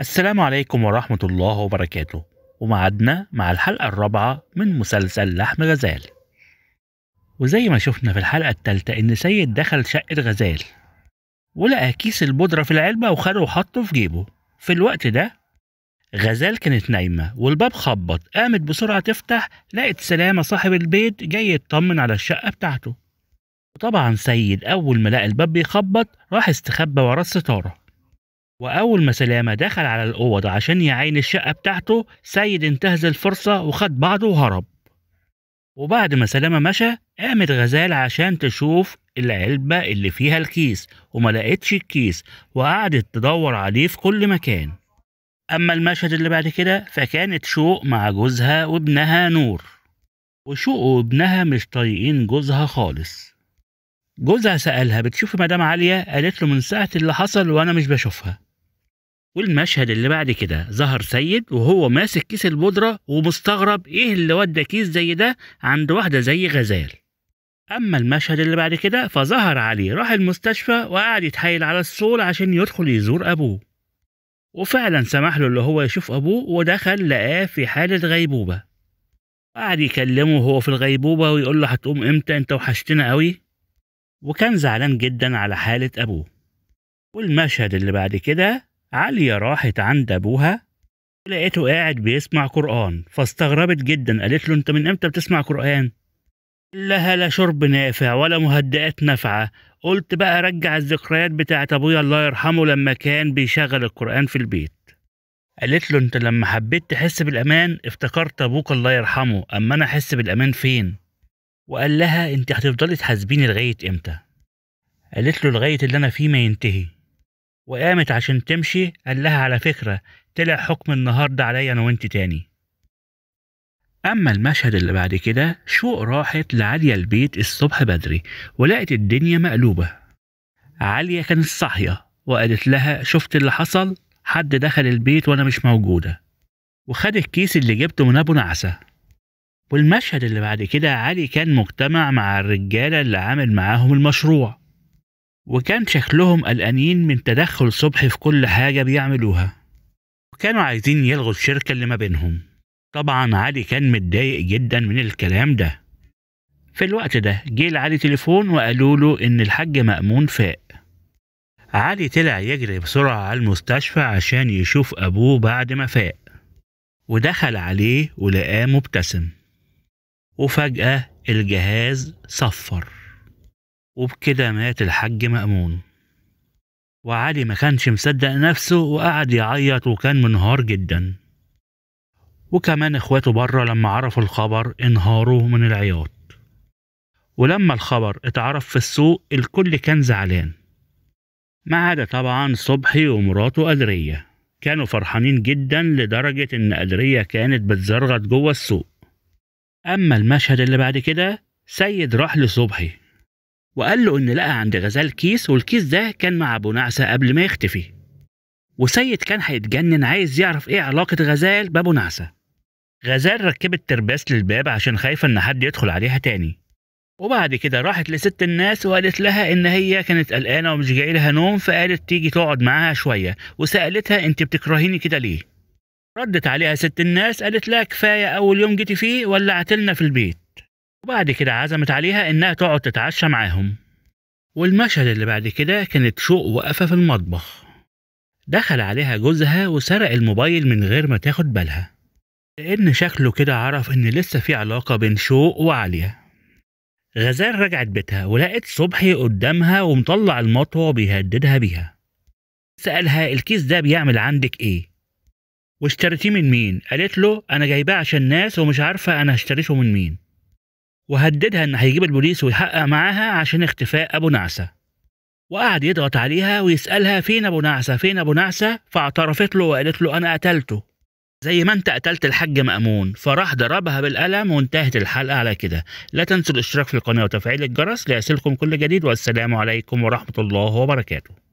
السلام عليكم ورحمة الله وبركاته ومعدنا مع الحلقة الرابعة من مسلسل لحم غزال وزي ما شفنا في الحلقة التالتة إن سيد دخل شقة غزال ولقى كيس البودرة في العلبة وخده وحطه في جيبه في الوقت ده غزال كانت نايمة والباب خبط قامت بسرعة تفتح لقت سلامة صاحب البيت جاي يطمن على الشقة بتاعته وطبعا سيد أول ما لقى الباب بيخبط راح استخبى ورا الستارة وأول ما سلامة دخل على الأوضة عشان يعين الشقة بتاعته سيد انتهز الفرصة وخد بعضه وهرب وبعد ما سلامة مشى قامت غزال عشان تشوف العلبة اللي فيها الكيس وما لقيتش الكيس وقعدت تدور عليه في كل مكان أما المشهد اللي بعد كده فكانت شوق مع جوزها وابنها نور وشوق وابنها مش طايقين جوزها خالص جوزها سألها بتشوفي مدام عالية قالت له من ساعة اللي حصل وأنا مش بشوفها والمشهد اللي بعد كده ظهر سيد وهو ماسك كيس البودرة ومستغرب ايه اللي ودى كيس زي ده عند واحدة زي غزال أما المشهد اللي بعد كده فظهر علي راح المستشفى وقعد يتحايل على السول عشان يدخل يزور أبوه وفعلا سمح له اللي هو يشوف أبوه ودخل لقاه في حالة غيبوبة قعد يكلمه وهو في الغيبوبة ويقول له هتقوم إمتى أنت وحشتنا قوي وكان زعلان جدا على حالة أبوه والمشهد اللي بعد كده عليا راحت عند أبوها لقيته قاعد بيسمع قرآن فاستغربت جدا قالت له أنت من إمتى بتسمع قرآن؟ لها لا شرب نافع ولا مهدئات نافعة قلت بقى رجع الذكريات بتاعت أبويا الله يرحمه لما كان بيشغل القرآن في البيت قالت له أنت لما حبيت تحس بالأمان افتكرت أبوك الله يرحمه أما أنا أحس بالأمان فين؟ وقال لها أنت هتفضلي تحاسبيني لغاية إمتى؟ قالت له لغاية اللي أنا فيه ما ينتهي وقامت عشان تمشي قال لها على فكرة طلع حكم النهاردة عليا أنا وأنت تاني أما المشهد اللي بعد كده شوق راحت لعالية البيت الصبح بدري ولقت الدنيا مقلوبة عالية كانت صاحية وقالت لها شفت اللي حصل حد دخل البيت وأنا مش موجودة وخد الكيس اللي جبته من أبو نعسة والمشهد اللي بعد كده علي كان مجتمع مع الرجالة اللي عامل معاهم المشروع وكان شكلهم قلقانين من تدخل صبحي في كل حاجة بيعملوها وكانوا عايزين يلغوا الشركة اللي ما بينهم طبعا علي كان متضايق جدا من الكلام ده في الوقت ده جه لعلي تليفون وقالوا له إن الحاج مأمون فاق علي طلع يجري بسرعة على المستشفى عشان يشوف أبوه بعد ما فاق ودخل عليه ولقاه مبتسم وفجأة الجهاز صفر وبكده مات الحاج مأمون وعلي ما كانش مصدق نفسه وقعد يعيط وكان منهار جدا وكمان اخواته بره لما عرفوا الخبر انهاروا من العياط ولما الخبر اتعرف في السوق الكل كان زعلان ما عدا طبعا صبحي ومراته قدرية كانوا فرحانين جدا لدرجة إن قدرية كانت بتزرغط جوه السوق أما المشهد اللي بعد كده سيد راح لصبحي وقال له إن لقى عند غزال كيس والكيس ده كان مع أبو نعسة قبل ما يختفي وسيد كان هيتجنن عايز يعرف إيه علاقة غزال بأبو نعسة غزال ركبت ترباس للباب عشان خايفة إن حد يدخل عليها تاني وبعد كده راحت لست الناس وقالت لها إن هي كانت قلقانة ومش جاي لها نوم فقالت تيجي تقعد معاها شوية وسألتها أنت بتكرهيني كده ليه؟ ردت عليها ست الناس قالت لها كفاية أول يوم جيتي فيه ولعتلنا في البيت وبعد كده عزمت عليها إنها تقعد تتعشى معاهم والمشهد اللي بعد كده كانت شوق واقفة في المطبخ دخل عليها جوزها وسرق الموبايل من غير ما تاخد بالها لأن شكله كده عرف إن لسه في علاقة بين شوق وعليا غزال رجعت بيتها ولقت صبحي قدامها ومطلع المطوة بيهددها بيها سألها الكيس ده بيعمل عندك إيه؟ واشتريتيه من مين؟ قالت له أنا جايباه عشان ناس ومش عارفة أنا هشتريته من مين وهددها ان هيجيب البوليس ويحقق معاها عشان اختفاء ابو نعسه وقعد يضغط عليها ويسالها فين ابو نعسه فين ابو نعسه فاعترفت له وقالت له انا قتلته زي ما انت قتلت الحاج مأمون فراح ضربها بالقلم وانتهت الحلقة على كده لا تنسوا الاشتراك في القناة وتفعيل الجرس ليصلكم كل جديد والسلام عليكم ورحمة الله وبركاته